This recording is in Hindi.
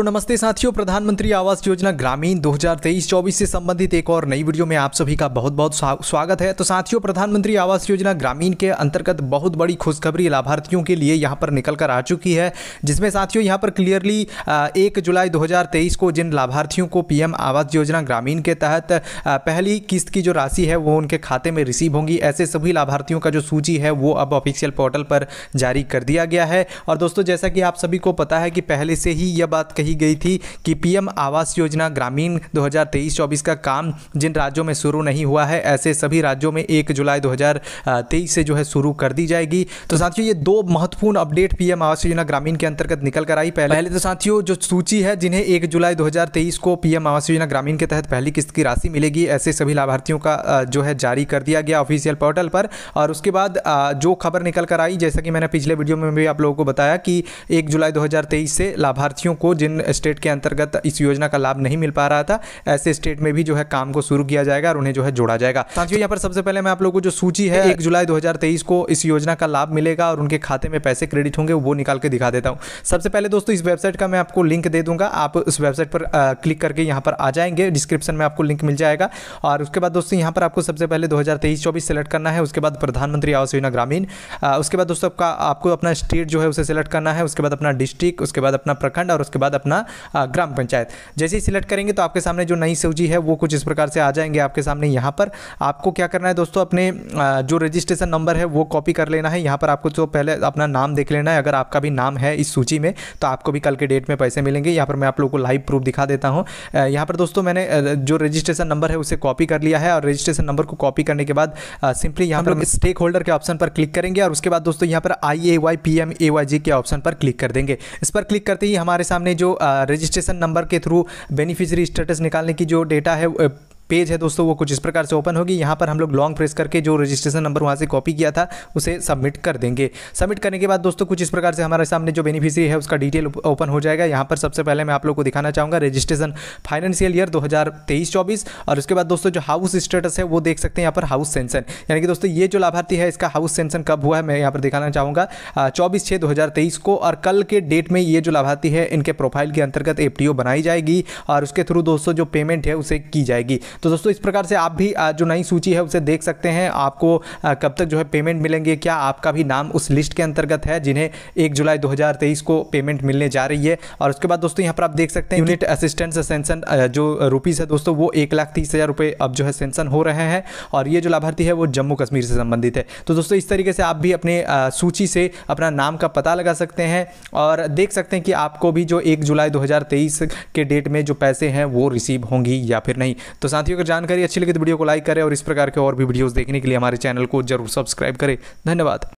तो नमस्ते साथियों प्रधानमंत्री आवास योजना ग्रामीण 2023-24 से संबंधित एक और नई वीडियो में आप सभी का बहुत बहुत स्वागत है तो साथियों प्रधानमंत्री आवास योजना ग्रामीण के अंतर्गत बहुत बड़ी खुशखबरी लाभार्थियों के लिए यहां पर निकल कर आ चुकी है जिसमें साथियों यहां पर क्लियरली एक जुलाई दो को जिन लाभार्थियों को पीएम आवास योजना ग्रामीण के तहत पहली किस्त की जो राशि है वो उनके खाते में रिसीव होंगी ऐसे सभी लाभार्थियों का जो सूची है वो अब ऑफिशियल पोर्टल पर जारी कर दिया गया है और दोस्तों जैसा कि आप सभी को पता है कि पहले से ही यह बात कही कही गई थी कि पीएम आवास योजना ग्रामीण 2023-24 का काम जिन राज्यों में शुरू नहीं हुआ है ऐसे सभी राज्यों में एक जुलाई 2023 से जो है शुरू कर दी जाएगी तो साथियों ये दो महत्वपूर्ण अपडेट पीएम आवास योजना ग्रामीण के अंतर्गत निकल कर आई पहले पहले तो साथियों जो सूची है जिन्हें एक जुलाई दो को पीएम आवास योजना ग्रामीण के तहत पहली किस्त की राशि मिलेगी ऐसे सभी लाभार्थियों का जो है जारी कर दिया गया ऑफिशियल पोर्टल पर और उसके बाद जो खबर निकल कर आई जैसा कि मैंने पिछले वीडियो में भी आप लोगों को बताया कि एक जुलाई दो से लाभार्थियों को जिन स्टेट के अंतर्गत इस योजना का लाभ नहीं मिल पा रहा था ऐसे स्टेट में भी जो है काम को शुरू किया जाएगा और उन्हें जो है जोड़ा जाएगा साथियों यहाँ पर सबसे पहले मैं आप लोगों को जो सूची है एक जुलाई दो को इस योजना का लाभ मिलेगा और उनके खाते में पैसे क्रेडिट होंगे वो निकाल के दिखा देता हूँ सबसे पहले दोस्तों इस वेबसाइट का मैं आपको लिंक दे दूंगा आप उस वेबसाइट पर क्लिक करके यहाँ पर आ जाएंगे डिस्क्रिप्शन में आपको लिंक मिल जाएगा और उसके बाद दोस्तों यहाँ पर आपको सबसे पहले दो हज़ार सेलेक्ट करना है उसके बाद प्रधानमंत्री आवास योजना ग्रामीण उसके बाद दोस्तों आपका आपको अपना स्टेट जो है उसे सेलेक्ट करना है उसके बाद अपना डिस्ट्रिक्ट उसके बाद अपना प्रखंड और उसके बाद अपना ग्राम पंचायत जैसे ही सिलेक्ट करेंगे तो आपके सामने जो नई सूची है वो कुछ इस प्रकार से आ जाएंगे आपके सामने यहाँ पर आपको क्या करना है दोस्तों अपने जो रजिस्ट्रेशन नंबर है वो कॉपी कर लेना है यहाँ पर आपको जो पहले अपना नाम देख लेना है अगर आपका भी नाम है इस सूची में तो आपको भी कल के डेट में पैसे मिलेंगे यहाँ पर मैं आप लोग को लाइव प्रूफ दिखा देता हूँ यहाँ पर दोस्तों मैंने जो रजिस्ट्रेशन नंबर है उसे कॉपी कर लिया है और रजिस्ट्रेशन नंबर को कॉपी करने के बाद सिंपली यहाँ पर स्टेक होल्डर के ऑप्शन पर क्लिक करेंगे और उसके बाद दोस्तों यहाँ पर I A Y P M A Y G के ऑप्शन पर क्लिक कर देंगे इस पर क्लिक करते ही हमारे सामने जो रजिस्ट्रेशन नंबर के थ्रू बेनिफिशियरी स्टेटस निकालने की जो डेटा है पेज है दोस्तों वो कुछ इस प्रकार से ओपन होगी यहाँ पर हम लोग लॉन्ग प्रेस करके जो रजिस्ट्रेशन नंबर वहाँ से कॉपी किया था उसे सबमिट कर देंगे सबमिट करने के बाद दोस्तों कुछ इस प्रकार से हमारे सामने जो बेनिफिशियरी है उसका डिटेल ओपन हो जाएगा यहाँ पर सबसे पहले मैं आप लोग को दिखाना चाहूँगा रजिस्ट्रेशन फाइनेंशियल ईयर दो हज़ार और उसके बाद दोस्तों जो हाउस स्टेटस है वो देख सकते हैं यहाँ पर हाउस सेंसन यानी कि दोस्तों ये जो लाभार्थी है इसका हाउस सेंसन कब हुआ है मैं यहाँ पर दिखाना चाहूँगा चौबीस छः दो को और कल के डेट में ये जो लाभार्थी है इनके प्रोफाइल के अंतर्गत एफ बनाई जाएगी और उसके थ्रू दोस्तों जो पेमेंट है उसे की जाएगी तो दोस्तों इस प्रकार से आप भी जो नई सूची है उसे देख सकते हैं आपको कब तक जो है पेमेंट मिलेंगे क्या आपका भी नाम उस लिस्ट के अंतर्गत है जिन्हें एक जुलाई दो को पेमेंट मिलने जा रही है और उसके बाद दोस्तों यहाँ पर आप देख सकते हैं यूनिट असिस्टेंस सेंसन जो रुपीज़ है दोस्तों वो एक लाख तीस हज़ार रुपये अब जो है सेंसन हो रहे हैं और ये जो लाभार्थी है वो जम्मू कश्मीर से संबंधित है तो दोस्तों इस तरीके से आप भी अपने सूची से अपना नाम का पता लगा सकते हैं और देख सकते हैं कि आपको भी जो एक जुलाई 2023 के डेट में जो पैसे हैं वो रिसीव होंगी या फिर नहीं तो साथ ही साथियों अगर जानकारी अच्छी लगी तो वीडियो को लाइक करें और इस प्रकार के और भी वीडियोज़ देखने के लिए हमारे चैनल को जरूर सब्सक्राइब करें धन्यवाद